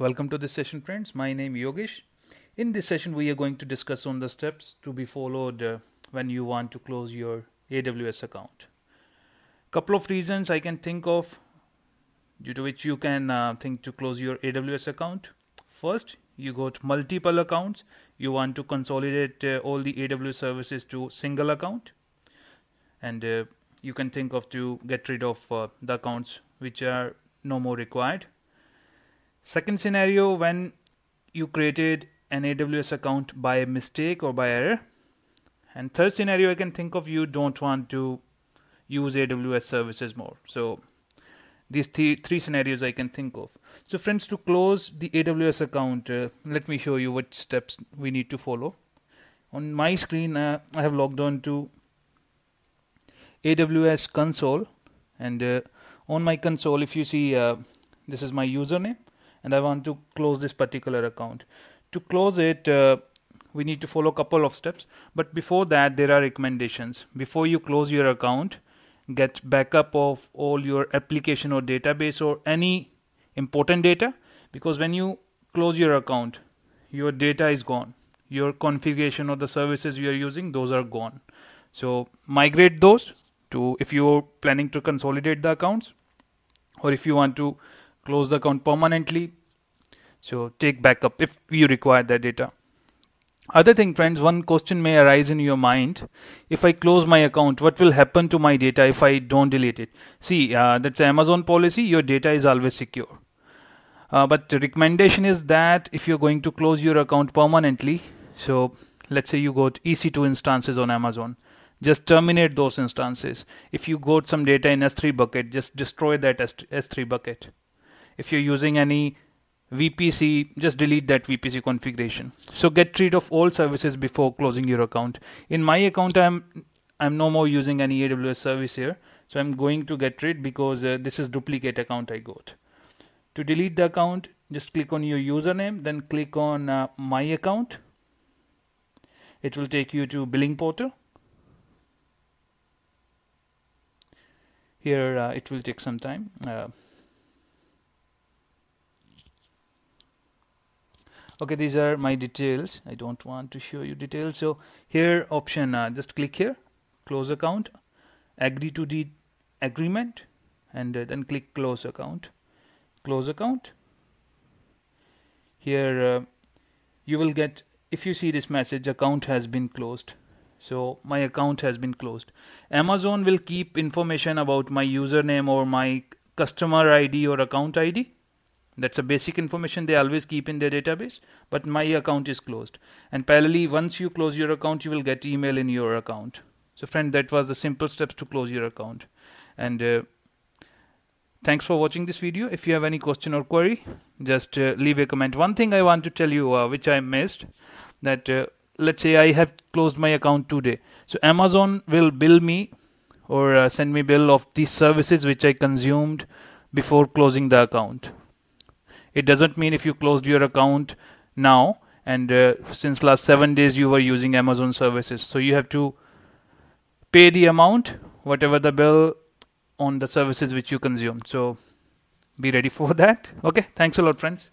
Welcome to this session friends. My name Yogesh. In this session we are going to discuss on the steps to be followed uh, when you want to close your AWS account. Couple of reasons I can think of due to which you can uh, think to close your AWS account. First, you got multiple accounts. You want to consolidate uh, all the AWS services to single account. And uh, you can think of to get rid of uh, the accounts which are no more required Second scenario when you created an AWS account by mistake or by error. And third scenario I can think of you don't want to use AWS services more. So these th- three scenarios I can think of. So friends, to close the AWS account, uh, let me show you what steps we need to follow. On my screen, uh, I have logged on to AWS console and uh, on my console, if you see, uh, this is my username and I want to close this particular account. To close it, uh, we need to follow a couple of steps. But before that, there are recommendations. Before you close your account, get backup of all your application or database or any important data because when you close your account, your data is gone. Your configuration or the services you are using, those are gone. So migrate those to if you're planning to consolidate the accounts or if you want to close the account permanently so take backup if you require that data other thing friends one question may arise in your mind if i close my account what will happen to my data if i don't delete it see uh, that's amazon policy your data is always secure uh, but the recommendation is that if you're going to close your account permanently so let's say you got ec2 instances on amazon just terminate those instances if you got some data in s3 bucket just destroy that S3 bucket if you're using any VPC, just delete that VPC configuration. So get rid of all services before closing your account. In my account, I'm I'm no more using any AWS service here. So I'm going to get rid because uh, this is duplicate account I got. To delete the account, just click on your username, then click on uh, my account. It will take you to billing portal. Here uh, it will take some time. Uh, okay these are my details I don't want to show you details so here option uh, just click here close account agree to the agreement and uh, then click close account close account here uh, you will get if you see this message account has been closed so my account has been closed Amazon will keep information about my username or my customer ID or account ID that's a basic information they always keep in their database, but my account is closed. And parallelly, once you close your account, you will get email in your account. So friend, that was the simple steps to close your account. And uh, thanks for watching this video. If you have any question or query, just uh, leave a comment. One thing I want to tell you, uh, which I missed, that uh, let's say I have closed my account today. So Amazon will bill me or uh, send me bill of the services which I consumed before closing the account. It doesn't mean if you closed your account now and uh, since last seven days you were using Amazon services. So you have to pay the amount, whatever the bill on the services which you consumed. So be ready for that. Okay. Thanks a lot, friends.